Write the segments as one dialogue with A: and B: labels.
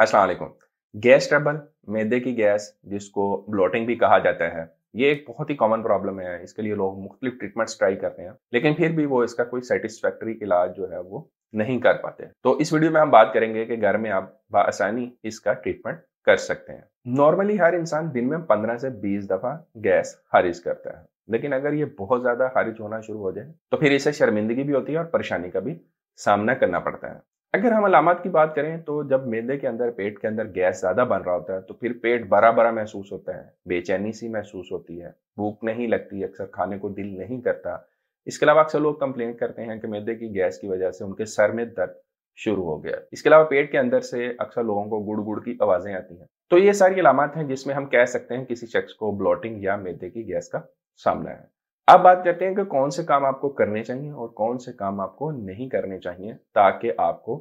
A: अस्सलाम वालेकुम gas trouble मैदे की गैस जिसको ब्लोटिंग भी कहा जाता है ये एक बहुत ही कॉमन प्रॉब्लम है इसके लिए लोग मुख्तलिफ ट्रीटमेंट्स ट्राई करते हैं लेकिन फिर भी वो इसका कोई सेटिस्फैक्ट्री इलाज जो है वो नहीं कर पाते तो इस वीडियो में हम बात करेंगे कि घर में आप बसानी इसका ट्रीटमेंट कर सकते हैं नॉर्मली हर इंसान दिन में पंद्रह से बीस दफा गैस खारिज करता है लेकिन अगर ये बहुत ज्यादा खारिज होना शुरू हो जाए तो फिर इसे शर्मिंदगी भी होती है और परेशानी का भी सामना करना पड़ता है अगर हम अलामत की बात करें तो जब मेदे के अंदर पेट के अंदर गैस ज़्यादा बन रहा होता है तो फिर पेट बड़ा बड़ा महसूस होता है बेचैनी सी महसूस होती है भूख नहीं लगती अक्सर खाने को दिल नहीं करता इसके अलावा अक्सर लोग कंप्लेन करते हैं कि मेदे की गैस की वजह से उनके सर में दर्द शुरू हो गया इसके अलावा पेट के अंदर से अक्सर लोगों को गुड़ गुड़ की आवाज़ें आती हैं तो ये सारी अलामत हैं जिसमें हम कह सकते हैं किसी शख्स को ब्लॉटिंग या मेदे की गैस का सामना है अब बात करते हैं कि कौन से काम आपको करने चाहिए और कौन से काम आपको नहीं करने चाहिए ताकि आपको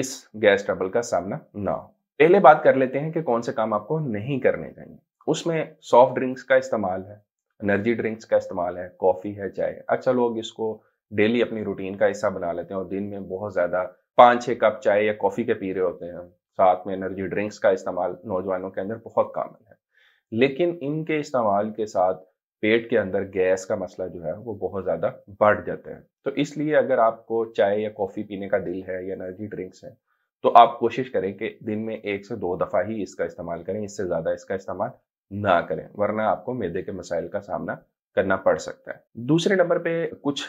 A: इस गैस ट्रबल का सामना ना हो पहले बात कर लेते हैं कि कौन से काम आपको नहीं करने चाहिए उसमें सॉफ्ट ड्रिंक्स का इस्तेमाल है एनर्जी ड्रिंक्स का इस्तेमाल है कॉफ़ी है चाय अच्छा लोग इसको डेली अपनी रूटीन का हिस्सा बना लेते हैं और दिन में बहुत ज़्यादा पाँच छः कप चाय या कॉफ़ी के पी रहे होते हैं साथ में एनर्जी ड्रिंक्स का इस्तेमाल नौजवानों के अंदर बहुत कामन है लेकिन इनके इस्तेमाल के साथ पेट के अंदर गैस का मसला जो है वो बहुत ज़्यादा बढ़ जाता है तो इसलिए अगर आपको चाय या कॉफ़ी पीने का दिल है या एनर्जी ड्रिंक्स हैं तो आप कोशिश करें कि दिन में एक से दो दफ़ा ही इसका इस्तेमाल करें इससे ज़्यादा इसका इस्तेमाल ना करें वरना आपको मैदे के मसाइल का सामना करना पड़ सकता है दूसरे नंबर पे कुछ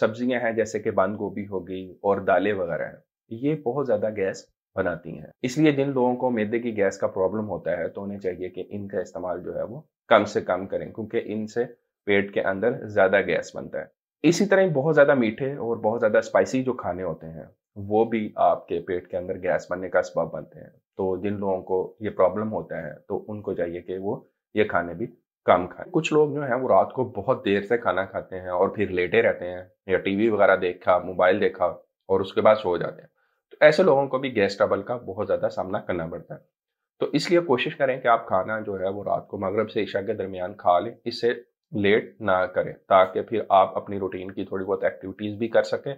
A: सब्जियां हैं जैसे कि बंद गोभी हो गई और दालें वगैरह हैं ये बहुत ज़्यादा गैस बनाती हैं इसलिए जिन लोगों को मैदे की गैस का प्रॉब्लम होता है तो उन्हें चाहिए कि इनका इस्तेमाल जो है वो कम से कम करें क्योंकि इनसे पेट के अंदर ज़्यादा गैस बनता है इसी तरह बहुत ज़्यादा मीठे और बहुत ज़्यादा स्पाइसी जो खाने होते हैं वो भी आपके पेट के अंदर गैस बनने का सबब बनते हैं तो जिन लोगों को ये प्रॉब्लम होता है तो उनको चाहिए कि वो ये खाने भी कम खाएं कुछ लोग जो हैं वो रात को बहुत देर से खाना खाते हैं और फिर लेटे रहते हैं या टीवी वगैरह देखा मोबाइल देखा और उसके बाद सो जाते हैं ऐसे लोगों को भी गैस ट्रबल का बहुत ज़्यादा सामना करना पड़ता है तो इसलिए कोशिश करें कि आप खाना जो है वो रात को मगरब से ईशा के दरमियान खा लें इससे लेट ना करें ताकि फिर आप अपनी रूटीन की थोड़ी बहुत एक्टिविटीज़ भी कर सकें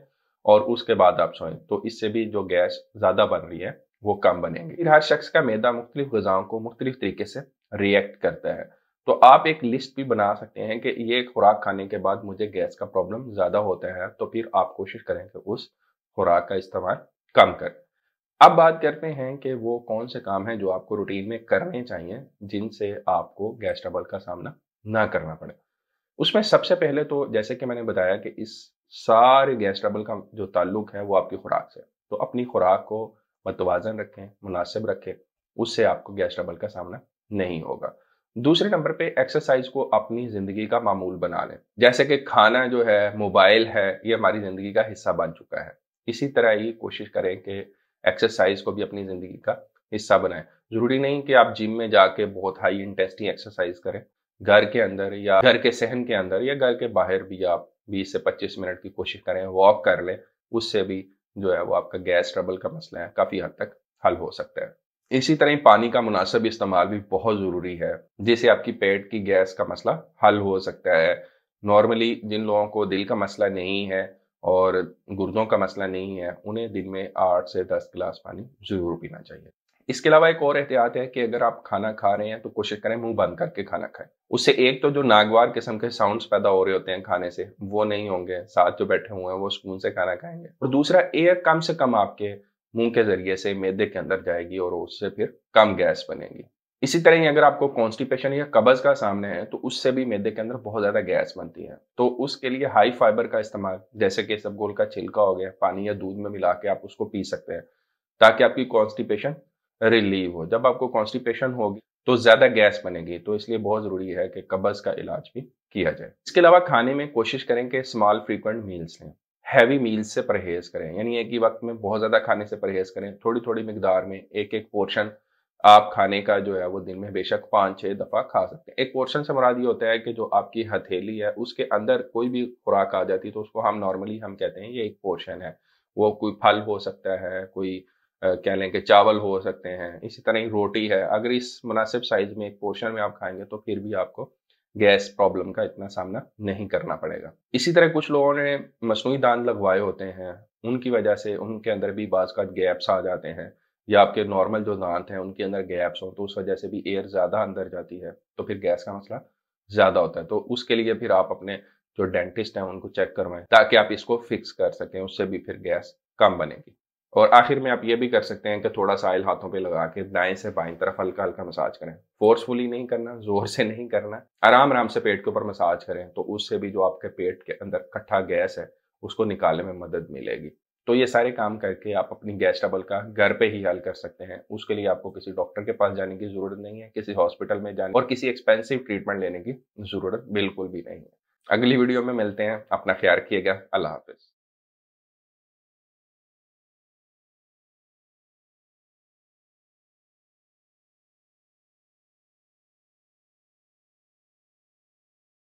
A: और उसके बाद आप सोएं तो इससे भी जो गैस ज़्यादा बन रही है वो कम बनेंगे फिर हर शख्स का मैदा मुख्तलिफ गज़ाओं को मुख्तलिफ तरीके से रिएक्ट करता है तो आप एक लिस्ट भी बना सकते हैं कि ये खुराक खाने के बाद मुझे गैस का प्रॉब्लम ज़्यादा होता है तो फिर आप कोशिश करें कि उस खुराक का इस्तेमाल कम कर अब बात करते हैं कि वो कौन से काम हैं जो आपको रूटीन में करने चाहिए जिनसे आपको गैस ट्रबल का सामना ना करना पड़े उसमें सबसे पहले तो जैसे कि मैंने बताया कि इस सारे गैस ट्रबल का जो ताल्लुक है वो आपकी खुराक से तो अपनी खुराक को मतवाजन रखें मुनासिब रखें उससे आपको गैस ट्रबल का सामना नहीं होगा दूसरे नंबर पे एक्सरसाइज को अपनी ज़िंदगी का मामूल बना लें जैसे कि खाना जो है मोबाइल है ये हमारी ज़िंदगी का हिस्सा बन चुका है इसी तरह ही कोशिश करें कि एक्सरसाइज को भी अपनी ज़िंदगी का हिस्सा बनाएं ज़रूरी नहीं कि आप जिम में जाके बहुत हाई इंटेंसिटी एक्सरसाइज करें घर के अंदर या घर के सहन के अंदर या घर के बाहर भी आप 20 से 25 मिनट की कोशिश करें वॉक कर लें उससे भी जो है वो आपका गैस ट्रबल का मसला है काफ़ी हद तक हल हो सकता है इसी तरह पानी का मुनासिब इस्तेमाल भी बहुत ज़रूरी है जिससे आपकी पेट की गैस का मसला हल हो सकता है नॉर्मली जिन लोगों को दिल का मसला नहीं है और गुर्दों का मसला नहीं है उन्हें दिन में आठ से दस गिलास पानी ज़रूर पीना चाहिए इसके अलावा एक और एहतियात है कि अगर आप खाना खा रहे हैं तो कोशिश करें मुंह बंद करके खाना खाएं उससे एक तो जो नागवार किस्म के साउंड्स पैदा हो रहे होते हैं खाने से वो नहीं होंगे साथ जो बैठे हुए हैं वो सुकून से खाना खाएंगे और दूसरा एयर कम से कम आपके मुंह के जरिए से मैदे के अंदर जाएगी और उससे फिर कम गैस बनेगी इसी तरह ही अगर आपको कॉन्स्टिपेशन या कब्ज का सामने है तो उससे भी मैदे के अंदर बहुत ज़्यादा गैस बनती है तो उसके लिए हाई फाइबर का इस्तेमाल जैसे कि सब गोल का छिलका हो गया पानी या दूध में मिला के आप उसको पी सकते हैं ताकि आपकी कॉन्स्टिपेशन रिलीव हो जब आपको कॉन्स्टिपेशन होगी तो ज़्यादा गैस बनेगी तो इसलिए बहुत ज़रूरी है कि कब्ज़ का इलाज भी किया जाए इसके अलावा खाने में कोशिश करें कि स्मॉल फ्रीक्वेंट मील्स लें हैवी मील्स से परहेज करें यानी एक ही वक्त में बहुत ज़्यादा खाने से परहेज करें थोड़ी थोड़ी मिकदार में एक एक पोर्शन आप खाने का जो है वो दिन में बेशक पाँच छः दफ़ा खा सकते हैं एक पोर्शन से मुराद ये होता है कि जो आपकी हथेली है उसके अंदर कोई भी खुराक आ जाती है तो उसको हम नॉर्मली हम कहते हैं ये एक पोर्शन है वो कोई फल हो सकता है कोई कह लें कि चावल हो सकते हैं इसी तरह ही रोटी है अगर इस मुनासिब साइज़ में एक पोर्शन में आप खाएंगे तो फिर भी आपको गैस प्रॉब्लम का इतना सामना नहीं करना पड़ेगा इसी तरह कुछ लोगों ने मसनू दान लगवाए होते हैं उनकी वजह से उनके अंदर भी बाज़ का गैप्स आ जाते हैं या आपके नॉर्मल जो दांत हैं उनके अंदर गैप्स हो तो उस वजह से भी एयर ज़्यादा अंदर जाती है तो फिर गैस का मसला ज़्यादा होता है तो उसके लिए फिर आप अपने जो डेंटिस्ट हैं उनको चेक करवाएं ताकि आप इसको फिक्स कर सकें उससे भी फिर गैस कम बनेगी और आखिर में आप ये भी कर सकते हैं कि थोड़ा सा आयल हाथों पे लगा के दाएं से बाएं तरफ हल्का हल्का मसाज करें फोर्सफुली नहीं करना जोर से नहीं करना आराम आराम से पेट के ऊपर मसाज करें तो उससे भी जो आपके पेट के अंदर इकट्ठा गैस है उसको निकालने में मदद मिलेगी तो ये सारे काम करके आप अपनी गैस ट्रबल का घर पे ही हल कर सकते हैं उसके लिए आपको किसी डॉक्टर के पास जाने की जरूरत नहीं है किसी हॉस्पिटल में जाने और किसी एक्सपेंसिव ट्रीटमेंट लेने की जरूरत बिल्कुल भी नहीं है अगली वीडियो में मिलते हैं अपना ख्याल रखिएगा अल्लाह हाफिज